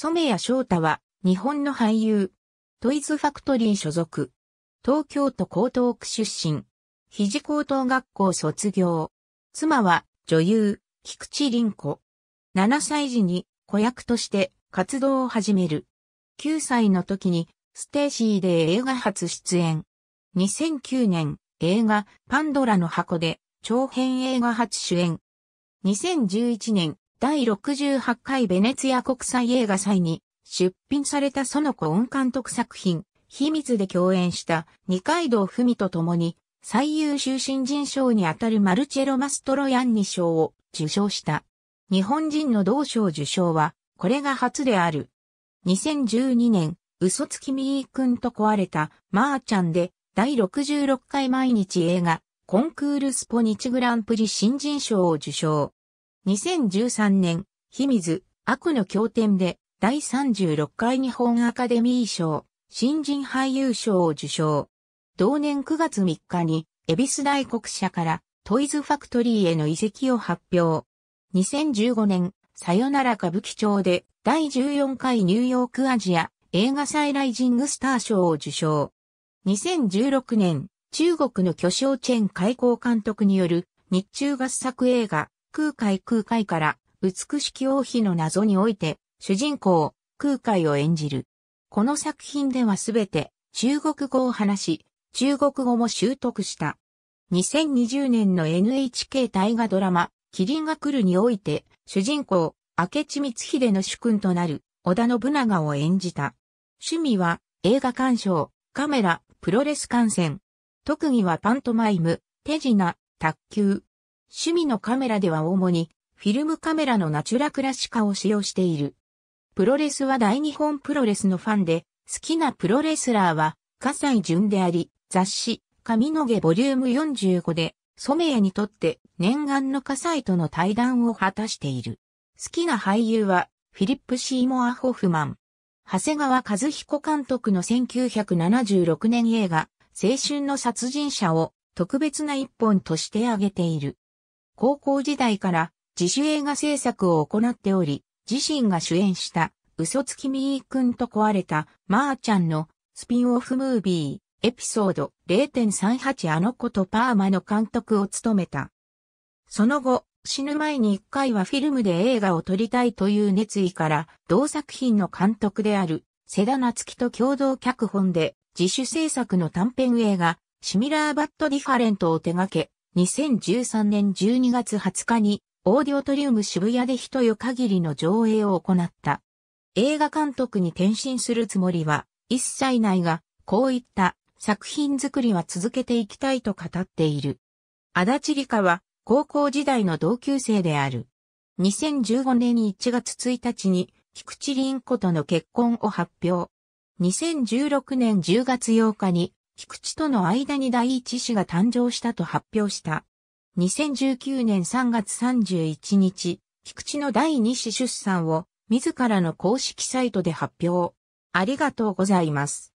染谷翔太は、日本の俳優。トイズファクトリー所属。東京都江東区出身。肘高等学校卒業。妻は、女優、菊池凛子。7歳時に、子役として活動を始める。9歳の時に、ステーシーで映画初出演。2009年、映画、パンドラの箱で、長編映画初主演。2011年、第68回ベネツィア国際映画祭に出品されたその子音監督作品、秘密で共演した二階堂ふみと共に最優秀新人賞にあたるマルチェロ・マストロヤンニ賞を受賞した。日本人の同賞受賞はこれが初である。2012年、嘘つきみーくんと壊れたまーちゃんで第66回毎日映画コンクールスポ日グランプリ新人賞を受賞。2013年、秘密、悪の経典で、第36回日本アカデミー賞、新人俳優賞を受賞。同年9月3日に、恵比寿大国社からトイズファクトリーへの移籍を発表。2015年、さよなら歌舞伎町で第14回ニューヨークアジア映画祭ライジングスター賞を受賞。2016年、中国の巨匠チェン開港監督による日中合作映画空海空海から、美しき王妃の謎において、主人公、空海を演じる。この作品ではすべて中国語を話し、中国語も習得した。2020年の NHK 大河ドラマ、麒麟が来るにおいて、主人公、明智光秀の主君となる、織田信長を演じた。趣味は、映画鑑賞、カメラ、プロレス観戦。特技はパントマイム、手品、卓球、趣味のカメラでは主にフィルムカメラのナチュラクラシカを使用している。プロレスは大日本プロレスのファンで、好きなプロレスラーは、笠西淳であり、雑誌、髪の毛ボリューム45で、染谷にとって念願の笠西との対談を果たしている。好きな俳優は、フィリップ・シーモア・ホフマン。長谷川和彦監督の1976年映画、青春の殺人者を特別な一本として挙げている。高校時代から自主映画制作を行っており、自身が主演した嘘つきみーくんと壊れたまーちゃんのスピンオフムービーエピソード0.38あの子とパーマの監督を務めた。その後、死ぬ前に一回はフィルムで映画を撮りたいという熱意から、同作品の監督である、瀬田夏樹と共同脚本で、自主制作の短編映画、シミラーバットディファレントを手掛け、2013年12月20日にオーディオトリウム渋谷で一夜限りの上映を行った。映画監督に転身するつもりは一切ないが、こういった作品作りは続けていきたいと語っている。足立理香は高校時代の同級生である。2015年1月1日に菊池凛子との結婚を発表。2016年10月8日に菊池との間に第一子が誕生したと発表した。2019年3月31日、菊池の第二子出産を自らの公式サイトで発表。ありがとうございます。